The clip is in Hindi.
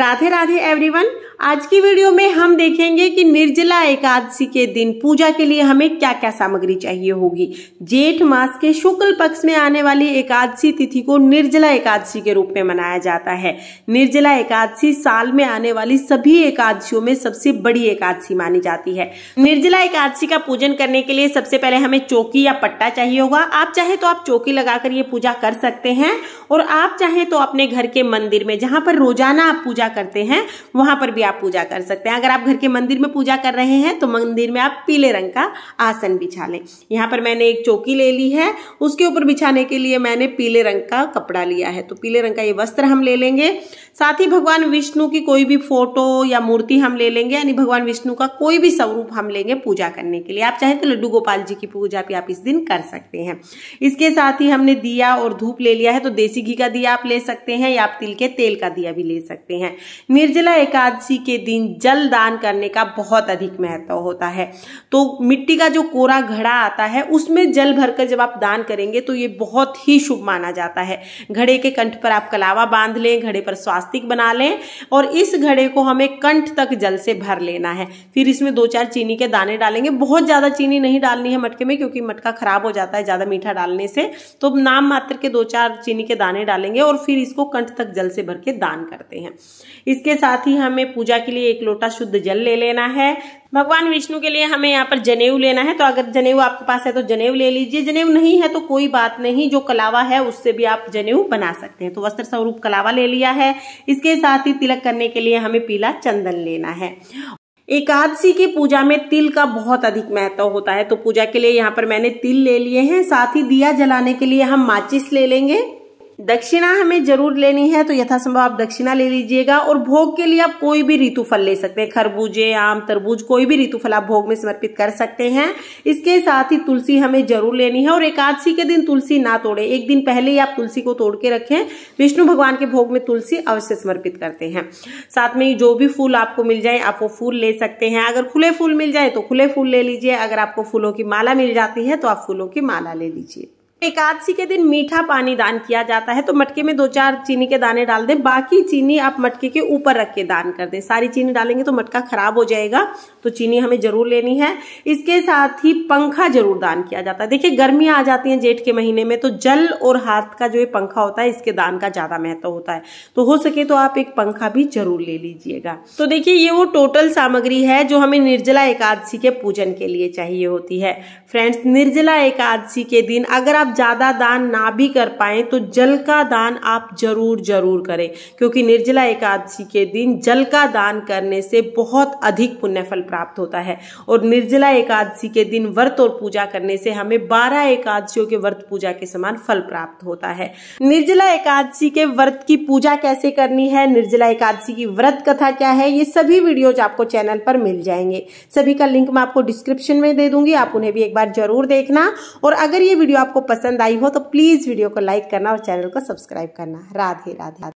राधे राधे एवरीवन आज की वीडियो में हम देखेंगे कि निर्जला एकादशी के दिन पूजा के लिए हमें क्या क्या सामग्री चाहिए होगी जेठ मास के शुक्ल पक्ष में आने वाली एकादशी तिथि को निर्जला एकादशी के रूप में मनाया जाता है निर्जला एकादशी साल में आने वाली सभी एकादशियों में सबसे बड़ी एकादशी मानी जाती है निर्जला एकादशी का पूजन करने के लिए सबसे पहले हमें चौकी या पट्टा चाहिए होगा आप चाहे तो आप चौकी लगाकर ये पूजा कर सकते हैं और आप चाहे तो अपने घर के मंदिर में जहां पर रोजाना आप पूजा करते हैं वहां पर भी भी आप पूजा कर सकते हैं अगर आप घर के मंदिर में पूजा कर रहे हैं तो मंदिर में आप पीले रंग का आसन बिछा लें यहाँ पर मैंने एक चौकी ले ली है उसके ऊपर बिछाने के लिए मैंने पीले रंग का कपड़ा लिया है तो पीले रंग का ये वस्त्र हम ले लेंगे साथ ही भगवान विष्णु की कोई भी फोटो या मूर्ति हम ले लेंगे यानी भगवान विष्णु का कोई भी स्वरूप हम लेंगे पूजा करने के लिए आप चाहें तो लड्डू गोपाल जी की पूजा भी आप इस दिन कर सकते हैं इसके साथ ही हमने दिया और धूप ले लिया है तो देसी घी का दिया आप ले सकते हैं या आप तिल के तेल का दिया भी ले सकते हैं निर्जला एकादशी एकादशी के दिन जल दान करने का बहुत अधिक महत्व होता है तो मिट्टी का जो कोरा घड़ा आता है उसमें जल भरकर जब आप दान करेंगे तो ये बहुत ही शुभ माना जाता है घड़े के कंठ पर आप कलावा बांध लें घड़े पर स्वास्तिक बना लें और इस घड़े को हमें कंठ तक जल से भर लेना है फिर इसमें दो चार चीनी के दाने डालेंगे बहुत ज़्यादा चीनी नहीं डालनी है मटके में क्योंकि मटका खराब हो जाता है ज़्यादा मीठा डालने से तो नाम मात्र के दो चार चीनी के दाने डालेंगे और फिर इसको कंठ तक जल से भर के दान करते हैं इसके साथ ही हमें पूजा के लिए एक लोटा शुद्ध जल ले लेना है भगवान विष्णु के लिए हमें यहाँ पर जनेऊ लेना है तो अगर जनेऊ आपके पास है तो जनेऊ ले लीजिए जनेऊ नहीं है तो कोई बात नहीं जो कलावा है उससे भी आप जनेऊ बना सकते हैं तो वस्त्र स्वरूप कलावा ले लिया है इसके साथ ही तिलक करने के लिए हमें पीला चंदन लेना है एकादशी की पूजा में तिल का बहुत अधिक महत्व होता है तो पूजा के लिए यहाँ पर मैंने तिल ले लिए हैं साथ ही दिया जलाने के लिए हम माचिस ले लेंगे दक्षिणा हमें जरूर लेनी है तो यथासंभव आप दक्षिणा ले लीजिएगा और भोग के लिए आप कोई भी ऋतु फल ले सकते हैं खरबूजे आम तरबूज कोई भी ऋतु फल आप भोग में समर्पित कर सकते हैं इसके साथ ही तुलसी हमें जरूर लेनी है और एकादशी के दिन तुलसी ना तोड़े एक दिन पहले ही आप तुलसी को तोड़ के रखें विष्णु भगवान के भोग में तुलसी अवश्य समर्पित करते हैं साथ में जो भी फूल आपको मिल जाए आप वो फूल ले सकते हैं अगर खुले फूल मिल जाए तो खुले फूल ले लीजिए अगर आपको फूलों की माला मिल जाती है तो आप फूलों की माला ले लीजिए एकादशी के दिन मीठा पानी दान किया जाता है तो मटके में दो चार चीनी के दाने डाल दें बाकी चीनी आप मटके के ऊपर रख के दान कर दें सारी चीनी डालेंगे तो मटका खराब हो जाएगा तो चीनी हमें जरूर लेनी है इसके साथ ही पंखा जरूर दान किया जाता है देखिए गर्मी आ जाती है जेठ के महीने में तो जल और हाथ का जो ये पंखा होता है इसके दान का ज्यादा महत्व होता है तो हो सके तो आप एक पंखा भी जरूर ले लीजिएगा तो देखिए ये वो टोटल सामग्री है जो हमें निर्जला एकादशी के पूजन के लिए चाहिए होती है फ्रेंड्स निर्जला एकादशी के दिन अगर आप ज्यादा दान ना भी कर पाए तो जल का दान आप जरूर जरूर करें क्योंकि निर्जला एकादशी के दिन जल का दान करने से बहुत अधिक पुण्यफल प्राप्त होता है और निर्जला एकादशी के दिन व्रत और पूजा करने से हमें बारह एकादशियों के व्रत पूजा के समान फल प्राप्त होता है निर्जला एकादशी के व्रत की पूजा कैसे करनी है निर्जला एकादशी की व्रत कथा क्या है ये सभी वीडियो आपको चैनल पर मिल जाएंगे सभी का लिंक मैं आपको डिस्क्रिप्शन में दे दूंगी आप उन्हें भी एक बार जरूर देखना और अगर ये वीडियो आपको पसंद आई हो तो प्लीज़ वीडियो को लाइक करना और चैनल को सब्सक्राइब करना राधे राधे